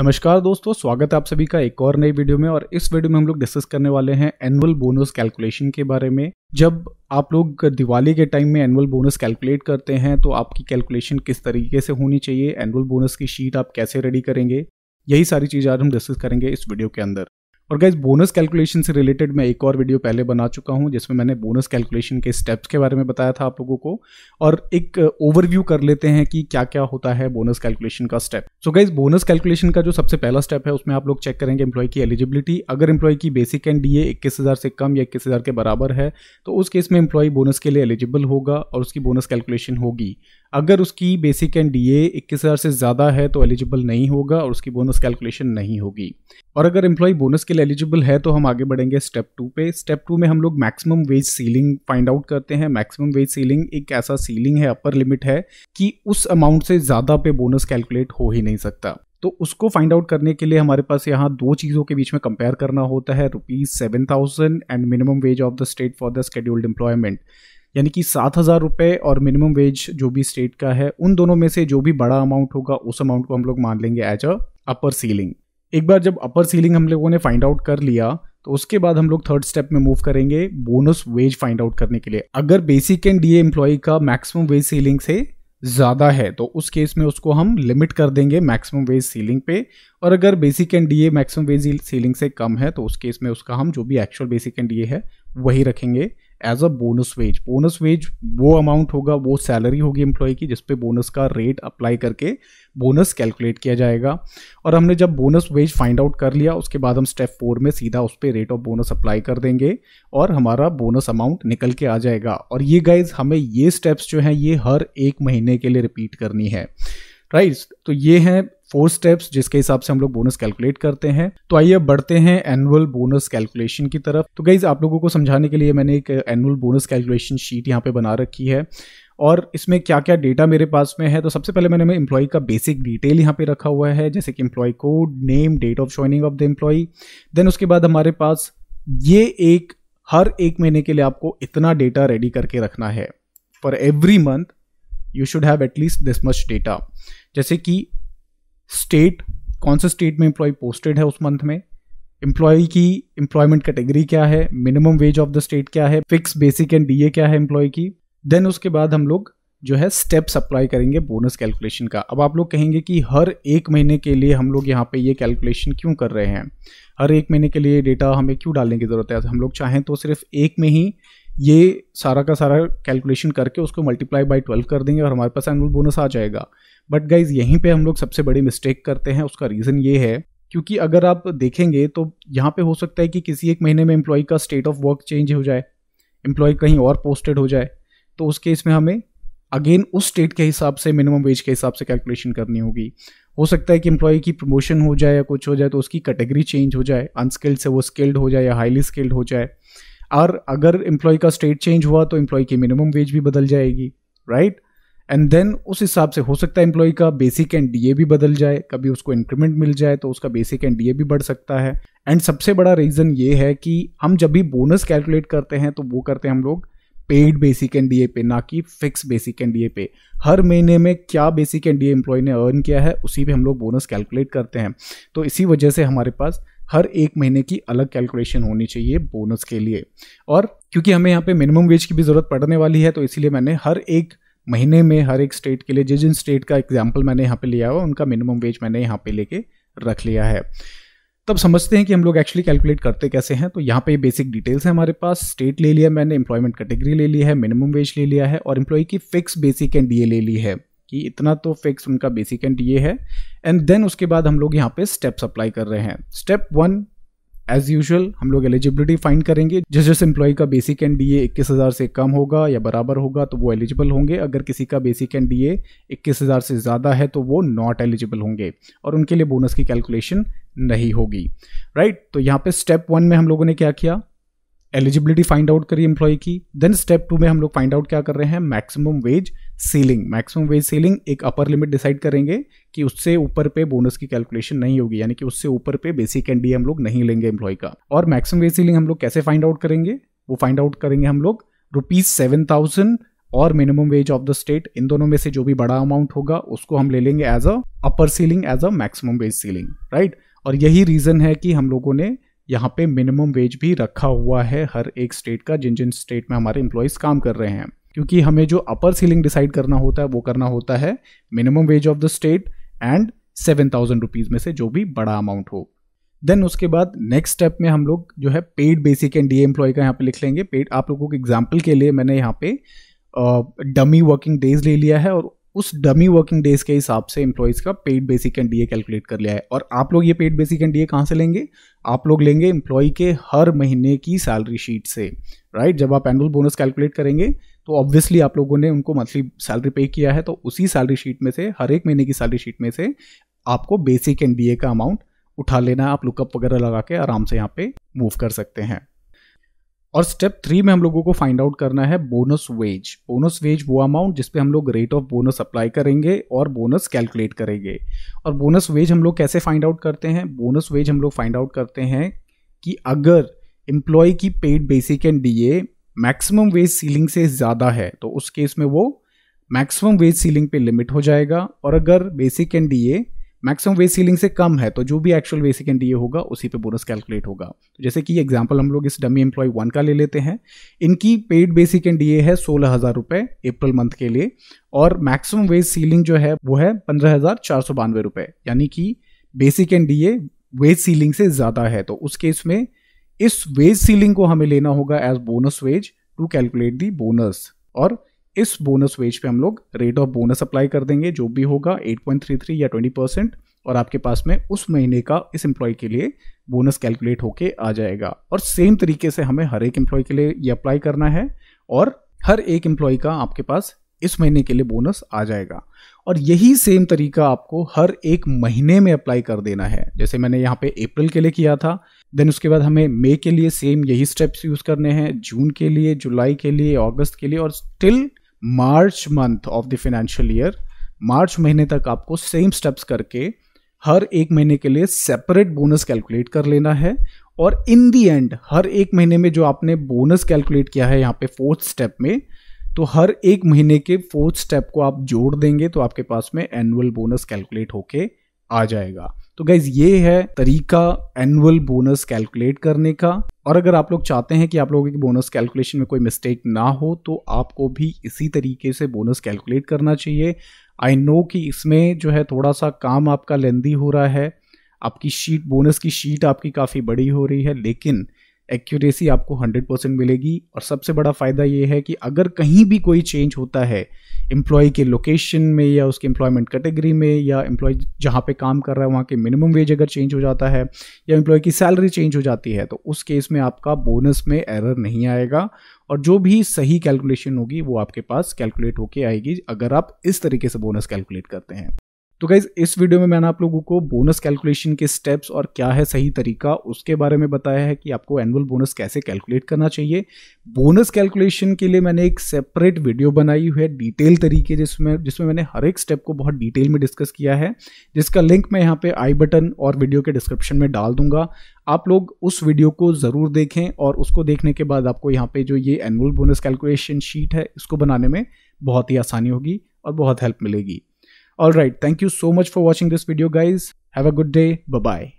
नमस्कार दोस्तों स्वागत है आप सभी का एक और नई वीडियो में और इस वीडियो में हम लोग डिस्कस करने वाले हैं एनुअल बोनस कैलकुलेशन के बारे में जब आप लोग दिवाली के टाइम में एनुअल बोनस कैलकुलेट करते हैं तो आपकी कैलकुलेशन किस तरीके से होनी चाहिए एनुअल बोनस की शीट आप कैसे रेडी करेंगे यही सारी चीज़ आज हम डिस्कस करेंगे इस वीडियो के अंदर और गाइज बोनस कैलकुलेशन से रिलेटेड मैं एक और वीडियो पहले बना चुका हूँ जिसमें मैंने बोनस कैलकुलेशन के स्टेप्स के बारे में बताया था आप लोगों को और एक ओवरव्यू कर लेते हैं कि क्या क्या होता है बोनस कैलकुलेशन का step so guys bonus calculation का जो सबसे पहला स्टेप है उसमें आप लोग चेक करेंगे एम्प्लॉय की एलिजिबिलिटी अगर एम्प्लॉय की बेसिक एंड डी ए से कम या इक्कीस के बराबर है तो उस केस में एम्प्लॉय बोनस के लिए एलिजिबल होगा और उसकी बोनस कैलकुलेशन होगी अगर उसकी बेसिक एंड डीए हजार से ज़्यादा है तो एलिजिबल नहीं होगा और उसकी बोनस कैलकुलेशन नहीं होगी और अगर एम्प्लॉय बोनस के लिए एलिजिबल है तो हम आगे बढ़ेंगे स्टेप टू पे स्टेप टू में हम लोग maximum wage ceiling find out करते हैं मैक्सिमम वेज सीलिंग एक ऐसा सीलिंग है अपर लिमिट है कि उस अमाउंट से ज़्यादा पे बोनस कैलकुलेट हो ही नहीं सकता तो उसको फाइंड आउट करने के लिए हमारे पास यहाँ दो चीज़ों के बीच में कंपेयर करना होता है rupees seven thousand and minimum wage of the state for the scheduled employment यानी कि सात हज़ार रुपये और मिनिमम वेज जो भी स्टेट का है उन दोनों में से जो भी बड़ा अमाउंट होगा उस अमाउंट को हम लोग मान लेंगे एज अ अपर सीलिंग एक बार जब अपर सीलिंग हम लोगों ने फाइंड आउट कर लिया तो उसके बाद हम लोग थर्ड स्टेप में मूव करेंगे बोनस वेज फाइंड आउट करने के लिए अगर बेसिक एंड डीए एम्प्लॉय का मैक्सिमम वेज सीलिंग से ज़्यादा है तो उस केस में उसको हम लिमिट कर देंगे मैक्सिमम वेज सीलिंग पे और अगर basic and DA maximum wage ceiling से कम है तो उस केस में उसका हम जो भी एक्चुअल बेसिक एंड डीए है वही रखेंगे as a bonus wage bonus wage वो अमाउंट होगा वो सैलरी होगी एम्प्लॉय की जिसपे बोनस का रेट अप्लाई करके बोनस कैलकुलेट किया जाएगा और हमने जब बोनस वेज फाइंड आउट कर लिया उसके बाद हम स्टेप फोर में सीधा उस पर रेट ऑफ बोनस अप्लाई कर देंगे और हमारा बोनस अमाउंट निकल के आ जाएगा और ये गाइज हमें ये स्टेप्स जो हैं ये हर एक महीने के लिए रिपीट करनी है राइट right? तो ये हैं फोर स्टेप्स जिसके हिसाब से हम लोग बोनस कैलकुलेट करते हैं तो आइए बढ़ते हैं एनुअल बोनस कैलकुलेशन की तरफ तो गाइज आप लोगों को समझाने के लिए मैंने एक एनुअल बोनस कैलकुलेशन शीट यहाँ पे बना रखी है और इसमें क्या क्या डेटा मेरे पास में है तो सबसे पहले मैंने एम्प्लॉय का बेसिक डिटेल यहाँ पे रखा हुआ है जैसे कि employee code name date of joining of the employee then उसके बाद हमारे पास ये एक हर एक महीने के लिए आपको इतना डेटा रेडी करके रखना है for every month you should have at least this much data जैसे कि स्टेट कौन से स्टेट में एम्प्लॉय पोस्टेड है उस मंथ में एम्प्लॉय की एम्प्लॉयमेंट कैटेगरी क्या है minimum wage of the state क्या है फिक्स बेसिक एंड डीए क्या है एम्प्लॉय की देन उसके बाद हम लोग जो है स्टेप्स अप्लाई करेंगे बोनस कैलकुलेशन का अब आप लोग कहेंगे कि हर एक महीने के लिए हम लोग यहाँ पे ये कैलकुलेशन क्यों कर रहे हैं हर एक महीने के लिए डेटा हमें क्यों डालने की ज़रूरत है तो हम लोग चाहें तो सिर्फ एक में ही ये सारा का सारा कैलकुलेशन करके उसको मल्टीप्लाई बाई ट्वेल्व कर देंगे और हमारे पास एनुअल बोनस आ जाएगा बट गाइज यहीं पे हम लोग सबसे बड़ी मिस्टेक करते हैं उसका रीज़न ये है क्योंकि अगर आप देखेंगे तो यहाँ पे हो सकता है कि किसी एक महीने में एम्प्लॉय का स्टेट ऑफ वर्क चेंज हो जाए एम्प्लॉय कहीं और पोस्टेड हो जाए तो उस केस में हमें अगेन उस स्टेट के हिसाब से मिनिमम वेज के हिसाब से कैलकुलेशन करनी होगी हो सकता है कि एम्प्लॉय की प्रमोशन हो जाए या कुछ हो जाए तो उसकी कैटेगरी चेंज हो जाए अनस्किल्ड से वो स्किल्ड हो जाए या हाईली स्किल्ड हो जाए और अगर एम्प्लॉय का स्टेट चेंज हुआ तो एम्प्लॉय की मिनिमम वेज भी बदल जाएगी राइट एंड देन उस हिसाब से हो सकता है एम्प्लॉय का बेसिक एंड डीए भी बदल जाए कभी उसको इंक्रीमेंट मिल जाए तो उसका बेसिक एंड डीए भी बढ़ सकता है एंड सबसे बड़ा रीज़न ये है कि हम जब भी बोनस कैलकुलेट करते हैं तो वो करते हैं हम लोग पेड बेसिक एंड डीए पे ना कि फिक्स बेसिक एंड डीए पे हर महीने में क्या बेसिक एंड डीए एम्प्लॉय ने अर्न किया है उसी पे हम लोग बोनस कैलकुलेट करते हैं तो इसी वजह से हमारे पास हर एक महीने की अलग कैलकुलेशन होनी चाहिए बोनस के लिए और क्योंकि हमें यहाँ पे मिनिमम वेज की भी ज़रूरत पड़ने वाली है तो इसीलिए मैंने हर एक महीने में हर एक स्टेट के लिए जिस जिन स्टेट का एग्जाम्पल मैंने यहाँ पे लिया हुआ उनका मिनिमम वेज मैंने यहाँ पे लेके रख लिया है तब समझते हैं कि हम लोग एक्चुअली कैलकुलेट करते कैसे हैं तो यहाँ पे बेसिक डिटेल्स है हमारे पास स्टेट ले लिया मैंने एम्प्लॉयमेंट कैटेगरी ले लिया है मिनिमम वेज ले लिया है और एम्प्लॉय की फिक्स बेसिक एंड डी ले ली है कि इतना तो फिक्स उनका बेसिक एंड डी है एंड देन उसके बाद हम लोग यहाँ पे स्टेप्स अप्लाई कर रहे हैं स्टेप वन एज यूजल हम लोग एलिजिबिलिटी फाइंड करेंगे जिस जिस एम्प्लॉय का बेसिक एंड डी इक्कीस हज़ार से कम होगा या बराबर होगा तो वो एलिजिबल होंगे अगर किसी का बेसिक एंड डी इक्कीस हज़ार से ज़्यादा है तो वो नॉट एलिजिबल होंगे और उनके लिए बोनस की कैलकुलेशन नहीं होगी राइट right? तो यहाँ पे स्टेप वन में हम लोगों ने क्या किया एलिजिबिलिटी फाइंड आउट करी एम्प्लॉय की देन स्टेप टू में हम लोग फाइंड आउट क्या कर रहे हैं maximum wage ceiling maximum wage ceiling एक अपर लिमिट डिसाइड करेंगे कि उससे ऊपर पे बोनस की कैलकुलेशन नहीं होगी यानी कि उससे ऊपर पे बेसिक एंड हम लोग नहीं लेंगे एम्प्लॉय का और मैक्सिमम वेज सीलिंग हम लोग कैसे फाइंड आउट करेंगे वो फाइंड आउट करेंगे हम लोग रुपीज सेवन थाउजेंड और minimum wage of the state इन दोनों में से जो भी बड़ा अमाउंट होगा उसको हम ले लेंगे as a upper ceiling as a maximum wage ceiling right और यही रीज़न है कि हम लोगों ने यहाँ पे मिनिमम वेज भी रखा हुआ है हर एक स्टेट का जिन जिन स्टेट में हमारे एम्प्लॉयज़ काम कर रहे हैं क्योंकि हमें जो अपर सीलिंग डिसाइड करना होता है वो करना होता है minimum wage of the state and seven thousand rupees में से जो भी बड़ा अमाउंट हो देन उसके बाद नेक्स्ट स्टेप में हम लोग जो है paid basic and D employee का यहाँ पे लिख लेंगे पेड आप लोगों के एग्जाम्पल के लिए मैंने यहाँ पे डमी वर्किंग डेज ले लिया है और उस डमी वर्किंग डेज के हिसाब से एम्प्लॉयज़ का paid basic and D calculate कर लिया है और आप लोग ये पेड बेसिक एंड डी कहाँ से लेंगे आप लोग लेंगे एम्प्लॉय के हर महीने की सैलरी शीट से राइट जब आप एनुअल बोनस कैलकुलेट करेंगे तो ऑब्वियसली आप लोगों ने उनको मंथली सैलरी पे किया है तो उसी सैलरी शीट में से हर एक महीने की सैलरी शीट में से आपको बेसिक एंड बी का अमाउंट उठा लेना आप लुकअप वगैरह लगा के आराम से यहाँ पे मूव कर सकते हैं और स्टेप थ्री में हम लोगों को फाइंड आउट करना है बोनस वेज बोनस वेज वो अमाउंट जिसपे हम लोग रेट ऑफ बोनस अप्लाई करेंगे और बोनस कैलकुलेट करेंगे और बोनस वेज हम लोग कैसे फाइंड आउट करते हैं बोनस वेज हम लोग फाइंड आउट करते हैं कि अगर एम्प्लॉय की paid basic and DA maximum wage ceiling से ज़्यादा है तो उस केस में वो मैक्सिमम वेज सीलिंग पे लिमिट हो जाएगा और अगर basic and DA maximum wage ceiling से कम है तो जो भी एक्चुअल बेसिक एंड डीए होगा उसी पे बोनस कैलकुलेट होगा तो जैसे कि एग्जाम्पल हम लोग इस डमी एम्प्लॉय वन का ले लेते हैं इनकी पेड बेसिक एंड डीए है सोलह हज़ार रुपये अप्रैल मंथ के लिए और मैक्सिमम वेज सीलिंग जो है वो है पंद्रह हज़ार चार सौ बानवे रुपये यानी कि basic and DA wage ceiling से ज़्यादा है तो उस केस में इस वेज सीलिंग को हमें लेना होगा as bonus wage to calculate the bonus और इस बोनस वेज पे हम लोग रेट ऑफ बोनस अप्लाई कर देंगे जो भी होगा 8.33 या 20 परसेंट और आपके पास में उस महीने का इस एम्प्लॉय के लिए बोनस कैलकुलेट होके आ जाएगा और सेम तरीके से हमें हर एक एम्प्लॉय के लिए ये अप्लाई करना है और हर एक एम्प्लॉय का आपके पास इस महीने के लिए बोनस आ जाएगा और यही सेम तरीका आपको हर एक महीने में अप्लाई कर देना है जैसे मैंने यहाँ पे अप्रैल के लिए किया था देन उसके बाद हमें मई के लिए सेम यही स्टेप्स यूज करने हैं जून के लिए जुलाई के लिए अगस्त के लिए और still March month of the financial year मार्च महीने तक आपको सेम स्टेप्स करके हर एक महीने के लिए सेपरेट बोनस कैलकुलेट कर लेना है और इन दी एंड हर एक महीने में जो आपने बोनस कैलकुलेट किया है यहाँ पे फोर्थ स्टेप में तो हर एक महीने के फोर्थ स्टेप को आप जोड़ देंगे तो आपके पास में एनुअल बोनस कैलकुलेट होके आ जाएगा तो गाइज ये है तरीका एनुअल बोनस कैलकुलेट करने का और अगर आप लोग चाहते हैं कि आप लोगों की बोनस कैलकुलेशन में कोई मिस्टेक ना हो तो आपको भी इसी तरीके से बोनस कैलकुलेट करना चाहिए आई नो कि इसमें जो है थोड़ा सा काम आपका लेंदी हो रहा है आपकी शीट बोनस की शीट आपकी काफ़ी बड़ी हो रही है लेकिन एक्यूरेसी आपको 100 परसेंट मिलेगी और सबसे बड़ा फ़ायदा ये है कि अगर कहीं भी कोई चेंज होता है एम्प्लॉय के लोकेशन में या उसके एम्प्लॉयमेंट कैटेगरी में या एम्प्लॉय जहाँ पे काम कर रहा है वहाँ के मिनिमम वेज अगर चेंज हो जाता है या एम्प्लॉय की सैलरी चेंज हो जाती है तो उस केस में आपका बोनस में एरर नहीं आएगा और जो भी सही कैलकुलेशन होगी वो आपके पास कैलकुलेट होके आएगी अगर आप इस तरीके से बोनस कैलकुलेट करते हैं तो गाइज इस वीडियो में मैंने आप लोगों को बोनस कैलकुलेशन के स्टेप्स और क्या है सही तरीका उसके बारे में बताया है कि आपको एनुअल बोनस कैसे कैलकुलेट करना चाहिए बोनस कैलकुलेशन के लिए मैंने एक सेपरेट वीडियो बनाई हुई है डिटेल तरीके जिसमें जिसमें मैंने हर एक स्टेप को बहुत डिटेल में डिस्कस किया है जिसका लिंक मैं यहाँ पे आई बटन और वीडियो के डिस्क्रिप्शन में डाल दूंगा आप लोग उस वीडियो को ज़रूर देखें और उसको देखने के बाद आपको यहाँ पे जो ये एनुअल बोनस कैलकुलेशन शीट है इसको बनाने में बहुत ही आसानी होगी और बहुत हेल्प मिलेगी Alright, thank you so much for watching this video guys. Have a good day. Bye-bye.